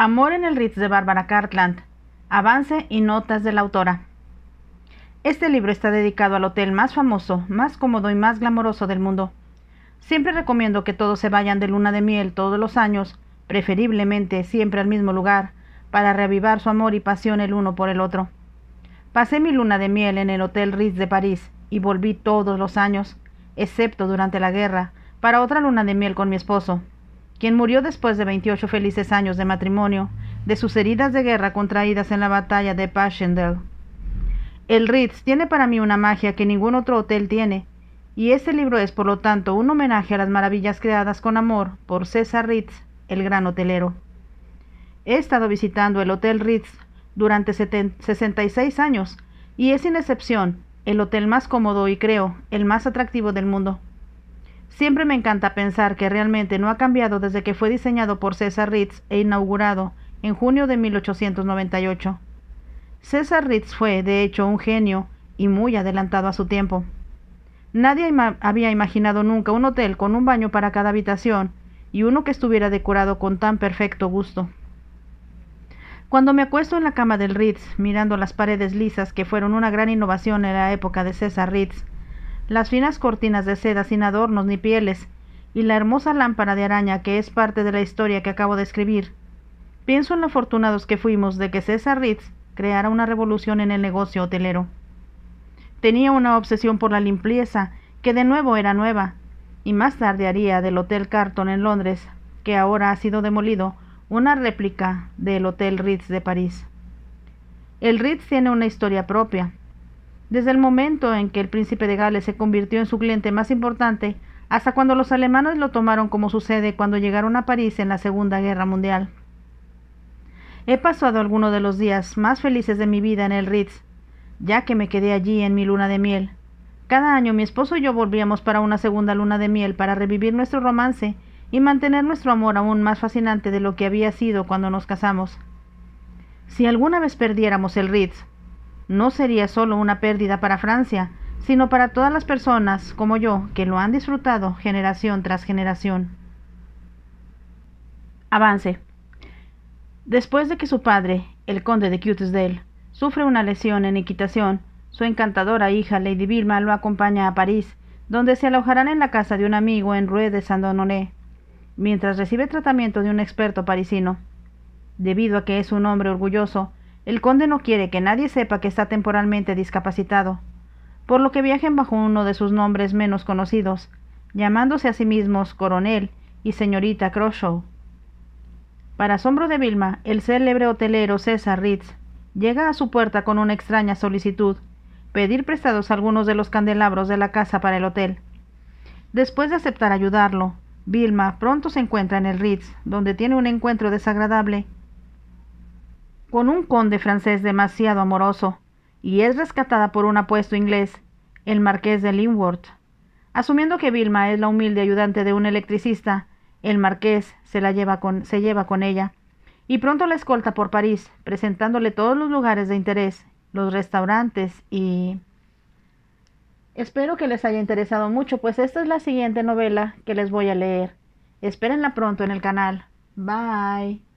Amor en el Ritz de Barbara Cartland. Avance y notas de la autora. Este libro está dedicado al hotel más famoso, más cómodo y más glamoroso del mundo. Siempre recomiendo que todos se vayan de luna de miel todos los años, preferiblemente siempre al mismo lugar, para reavivar su amor y pasión el uno por el otro. Pasé mi luna de miel en el Hotel Ritz de París y volví todos los años, excepto durante la guerra, para otra luna de miel con mi esposo, quien murió después de 28 felices años de matrimonio, de sus heridas de guerra contraídas en la batalla de Passchendaele. El Ritz tiene para mí una magia que ningún otro hotel tiene, y este libro es por lo tanto un homenaje a las maravillas creadas con amor por César Ritz, el gran hotelero. He estado visitando el Hotel Ritz durante 66 años y es sin excepción el hotel más cómodo y creo el más atractivo del mundo. Siempre me encanta pensar que realmente no ha cambiado desde que fue diseñado por César Ritz e inaugurado en junio de 1898. César Ritz fue, de hecho, un genio y muy adelantado a su tiempo. Nadie había imaginado nunca un hotel con un baño para cada habitación y uno que estuviera decorado con tan perfecto gusto. Cuando me acuesto en la cama del Ritz, mirando las paredes lisas que fueron una gran innovación en la época de César Ritz, las finas cortinas de seda sin adornos ni pieles, y la hermosa lámpara de araña que es parte de la historia que acabo de escribir. Pienso en lo afortunados que fuimos de que César Ritz creara una revolución en el negocio hotelero. Tenía una obsesión por la limpieza, que de nuevo era nueva, y más tarde haría del Hotel Carton en Londres, que ahora ha sido demolido, una réplica del Hotel Ritz de París. El Ritz tiene una historia propia, desde el momento en que el príncipe de Gales se convirtió en su cliente más importante, hasta cuando los alemanes lo tomaron como sucede cuando llegaron a París en la Segunda Guerra Mundial. He pasado algunos de los días más felices de mi vida en el Ritz, ya que me quedé allí en mi luna de miel. Cada año mi esposo y yo volvíamos para una segunda luna de miel para revivir nuestro romance y mantener nuestro amor aún más fascinante de lo que había sido cuando nos casamos. Si alguna vez perdiéramos el Ritz, no sería solo una pérdida para Francia, sino para todas las personas como yo que lo han disfrutado generación tras generación. Avance. Después de que su padre, el conde de Cutesdale, sufre una lesión en equitación, su encantadora hija Lady Vilma lo acompaña a París, donde se alojarán en la casa de un amigo en Rue de Saint-Honoré, mientras recibe tratamiento de un experto parisino. Debido a que es un hombre orgulloso, el conde no quiere que nadie sepa que está temporalmente discapacitado, por lo que viajen bajo uno de sus nombres menos conocidos, llamándose a sí mismos coronel y señorita Croshaw. Para asombro de Vilma, el célebre hotelero César Ritz llega a su puerta con una extraña solicitud, pedir prestados algunos de los candelabros de la casa para el hotel. Después de aceptar ayudarlo, Vilma pronto se encuentra en el Ritz, donde tiene un encuentro desagradable con un conde francés demasiado amoroso, y es rescatada por un apuesto inglés, el marqués de Linworth. Asumiendo que Vilma es la humilde ayudante de un electricista, el marqués se la lleva con, se lleva con ella, y pronto la escolta por París, presentándole todos los lugares de interés, los restaurantes y... Espero que les haya interesado mucho, pues esta es la siguiente novela que les voy a leer. Espérenla pronto en el canal. Bye.